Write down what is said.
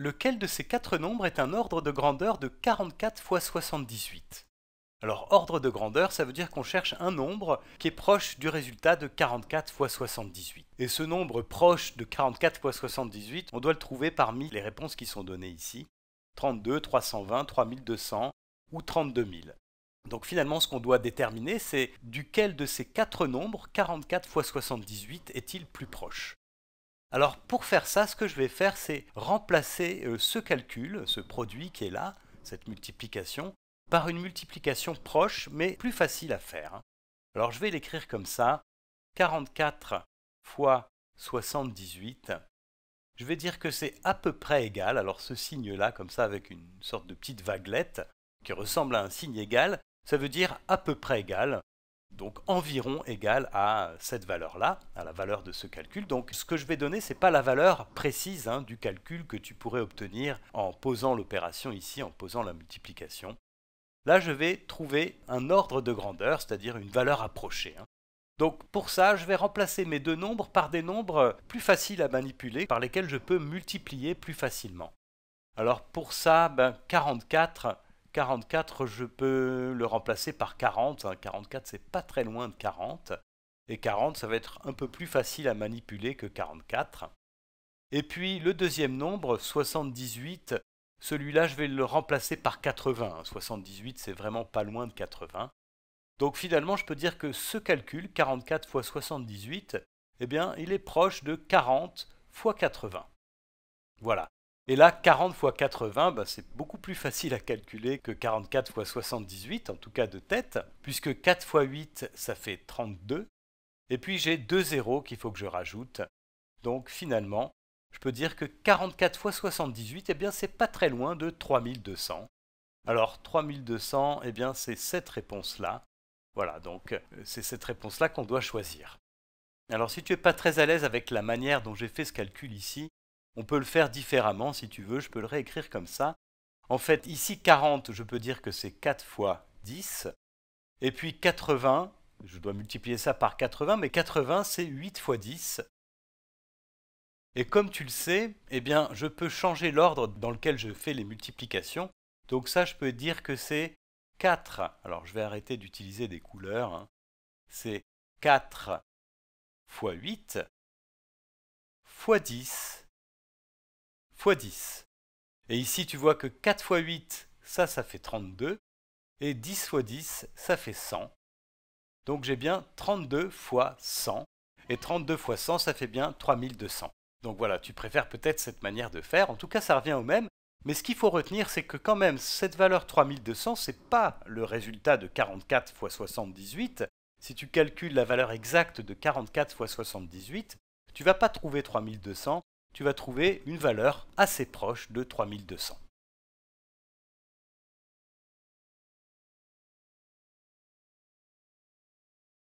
Lequel de ces quatre nombres est un ordre de grandeur de 44 x 78 alors ordre de grandeur, ça veut dire qu'on cherche un nombre qui est proche du résultat de 44 x 78. Et ce nombre proche de 44 x 78, on doit le trouver parmi les réponses qui sont données ici. 32, 320, 3200 ou 32 000. Donc finalement, ce qu'on doit déterminer, c'est duquel de ces quatre nombres, 44 x 78, est-il plus proche alors pour faire ça, ce que je vais faire, c'est remplacer euh, ce calcul, ce produit qui est là, cette multiplication, par une multiplication proche mais plus facile à faire. Hein. Alors je vais l'écrire comme ça, 44 fois 78. Je vais dire que c'est à peu près égal, alors ce signe-là, comme ça, avec une sorte de petite vaguelette, qui ressemble à un signe égal, ça veut dire à peu près égal donc environ égal à cette valeur-là, à la valeur de ce calcul. Donc ce que je vais donner, ce n'est pas la valeur précise hein, du calcul que tu pourrais obtenir en posant l'opération ici, en posant la multiplication. Là, je vais trouver un ordre de grandeur, c'est-à-dire une valeur approchée. Hein. Donc pour ça, je vais remplacer mes deux nombres par des nombres plus faciles à manipuler, par lesquels je peux multiplier plus facilement. Alors pour ça, ben, 44, 44, je peux le remplacer par 40. 44, c'est pas très loin de 40. Et 40, ça va être un peu plus facile à manipuler que 44. Et puis le deuxième nombre, 78, celui-là, je vais le remplacer par 80. 78, c'est vraiment pas loin de 80. Donc finalement, je peux dire que ce calcul, 44 x 78, eh bien, il est proche de 40 x 80. Voilà. Et là, 40 x 80, c'est beaucoup plus facile à calculer que 44 x 78, en tout cas de tête, puisque 4 x 8, ça fait 32. Et puis j'ai deux zéros qu'il faut que je rajoute. Donc finalement, je peux dire que 44 x 78, et bien c'est pas très loin de 3200. Alors 3200, eh bien c'est cette réponse-là. Voilà, donc c'est cette réponse-là qu'on doit choisir. Alors si tu n'es pas très à l'aise avec la manière dont j'ai fait ce calcul ici, on peut le faire différemment si tu veux, je peux le réécrire comme ça. En fait, ici 40, je peux dire que c'est 4 fois 10. Et puis 80, je dois multiplier ça par 80, mais 80 c'est 8 fois 10. Et comme tu le sais, eh bien, je peux changer l'ordre dans lequel je fais les multiplications. Donc ça, je peux dire que c'est 4. Alors je vais arrêter d'utiliser des couleurs. Hein. C'est 4 fois 8 fois 10 fois 10. Et ici, tu vois que 4 fois 8, ça, ça fait 32. Et 10 fois 10, ça fait 100. Donc j'ai bien 32 fois 100. Et 32 fois 100, ça fait bien 3200. Donc voilà, tu préfères peut-être cette manière de faire. En tout cas, ça revient au même. Mais ce qu'il faut retenir, c'est que quand même, cette valeur 3200, c'est pas le résultat de 44 fois 78. Si tu calcules la valeur exacte de 44 fois 78, tu vas pas trouver 3200, tu vas trouver une valeur assez proche de 3200.